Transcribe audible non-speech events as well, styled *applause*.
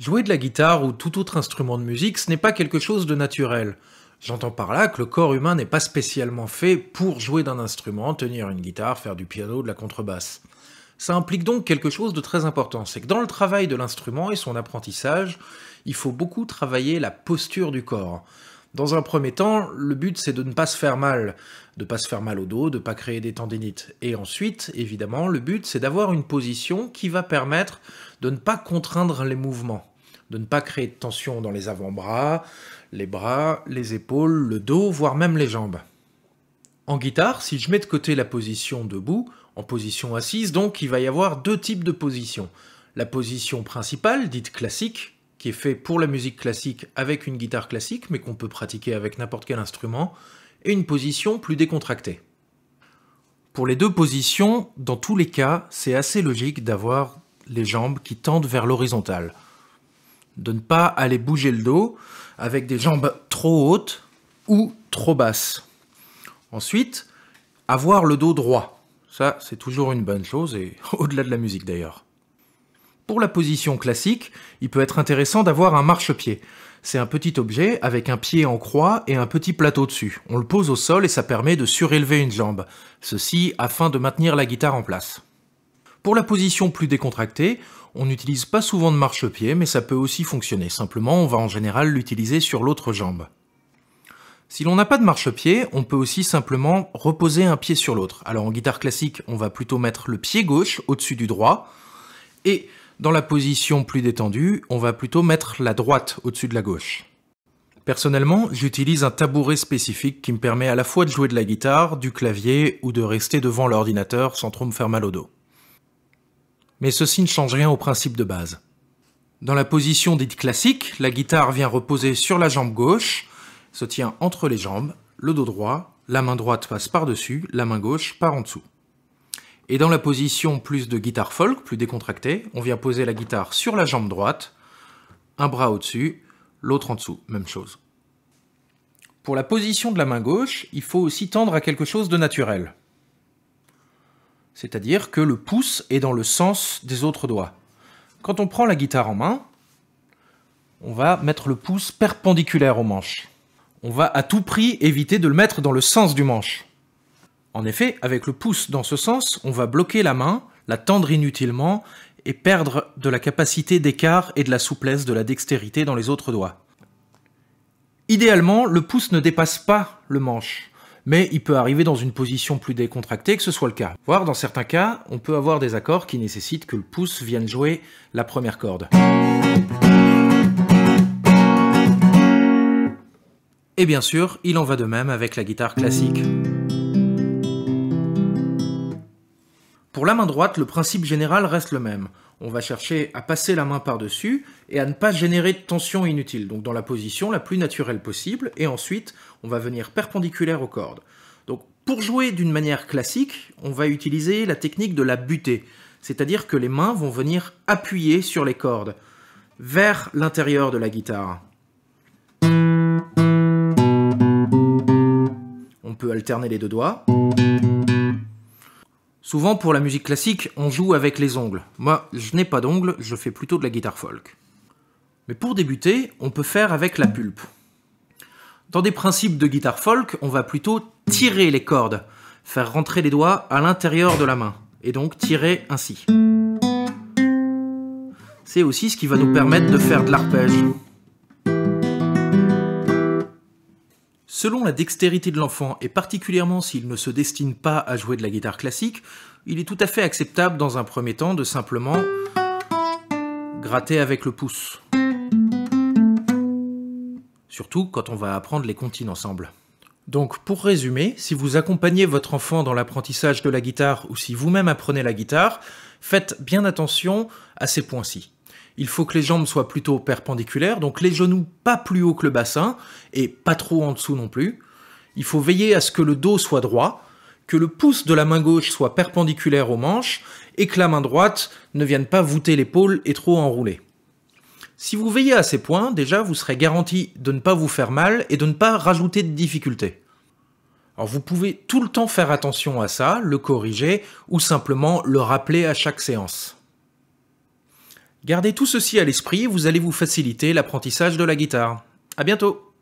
Jouer de la guitare ou tout autre instrument de musique, ce n'est pas quelque chose de naturel. J'entends par là que le corps humain n'est pas spécialement fait pour jouer d'un instrument, tenir une guitare, faire du piano, de la contrebasse. Ça implique donc quelque chose de très important, c'est que dans le travail de l'instrument et son apprentissage, il faut beaucoup travailler la posture du corps. Dans un premier temps, le but c'est de ne pas se faire mal, de ne pas se faire mal au dos, de ne pas créer des tendinites. Et ensuite, évidemment, le but c'est d'avoir une position qui va permettre de ne pas contraindre les mouvements, de ne pas créer de tension dans les avant-bras, les bras, les épaules, le dos, voire même les jambes. En guitare, si je mets de côté la position debout, en position assise, donc il va y avoir deux types de positions. La position principale, dite classique, fait pour la musique classique avec une guitare classique, mais qu'on peut pratiquer avec n'importe quel instrument, et une position plus décontractée. Pour les deux positions, dans tous les cas, c'est assez logique d'avoir les jambes qui tendent vers l'horizontale. De ne pas aller bouger le dos avec des jambes trop hautes ou trop basses. Ensuite, avoir le dos droit. Ça, c'est toujours une bonne chose, et *laughs* au-delà de la musique d'ailleurs. Pour la position classique, il peut être intéressant d'avoir un marchepied. C'est un petit objet avec un pied en croix et un petit plateau dessus. On le pose au sol et ça permet de surélever une jambe, ceci afin de maintenir la guitare en place. Pour la position plus décontractée, on n'utilise pas souvent de marchepied, mais ça peut aussi fonctionner, simplement on va en général l'utiliser sur l'autre jambe. Si l'on n'a pas de marchepied, on peut aussi simplement reposer un pied sur l'autre. Alors en guitare classique, on va plutôt mettre le pied gauche au-dessus du droit, et dans la position plus détendue, on va plutôt mettre la droite au-dessus de la gauche. Personnellement, j'utilise un tabouret spécifique qui me permet à la fois de jouer de la guitare, du clavier ou de rester devant l'ordinateur sans trop me faire mal au dos. Mais ceci ne change rien au principe de base. Dans la position dite classique, la guitare vient reposer sur la jambe gauche, se tient entre les jambes, le dos droit, la main droite passe par-dessus, la main gauche par en dessous. Et dans la position plus de guitare folk, plus décontractée, on vient poser la guitare sur la jambe droite, un bras au-dessus, l'autre en dessous, même chose. Pour la position de la main gauche, il faut aussi tendre à quelque chose de naturel. C'est-à-dire que le pouce est dans le sens des autres doigts. Quand on prend la guitare en main, on va mettre le pouce perpendiculaire au manche. On va à tout prix éviter de le mettre dans le sens du manche. En effet, avec le pouce dans ce sens, on va bloquer la main, la tendre inutilement et perdre de la capacité d'écart et de la souplesse de la dextérité dans les autres doigts. Idéalement, le pouce ne dépasse pas le manche, mais il peut arriver dans une position plus décontractée que ce soit le cas. Voire dans certains cas, on peut avoir des accords qui nécessitent que le pouce vienne jouer la première corde. Et bien sûr, il en va de même avec la guitare classique. Pour la main droite, le principe général reste le même. On va chercher à passer la main par-dessus et à ne pas générer de tension inutile, donc dans la position la plus naturelle possible, et ensuite on va venir perpendiculaire aux cordes. Donc pour jouer d'une manière classique, on va utiliser la technique de la butée, c'est-à-dire que les mains vont venir appuyer sur les cordes, vers l'intérieur de la guitare. On peut alterner les deux doigts. Souvent, pour la musique classique, on joue avec les ongles. Moi, je n'ai pas d'ongles, je fais plutôt de la guitare folk. Mais pour débuter, on peut faire avec la pulpe. Dans des principes de guitare folk, on va plutôt tirer les cordes, faire rentrer les doigts à l'intérieur de la main, et donc tirer ainsi. C'est aussi ce qui va nous permettre de faire de l'arpège. Selon la dextérité de l'enfant, et particulièrement s'il ne se destine pas à jouer de la guitare classique, il est tout à fait acceptable dans un premier temps de simplement gratter avec le pouce. Surtout quand on va apprendre les comptines ensemble. Donc pour résumer, si vous accompagnez votre enfant dans l'apprentissage de la guitare ou si vous-même apprenez la guitare, faites bien attention à ces points-ci il faut que les jambes soient plutôt perpendiculaires, donc les genoux pas plus haut que le bassin et pas trop en dessous non plus. Il faut veiller à ce que le dos soit droit, que le pouce de la main gauche soit perpendiculaire au manche et que la main droite ne vienne pas voûter l'épaule et trop enrouler. Si vous veillez à ces points, déjà vous serez garanti de ne pas vous faire mal et de ne pas rajouter de difficultés. Alors vous pouvez tout le temps faire attention à ça, le corriger ou simplement le rappeler à chaque séance. Gardez tout ceci à l'esprit, vous allez vous faciliter l'apprentissage de la guitare. À bientôt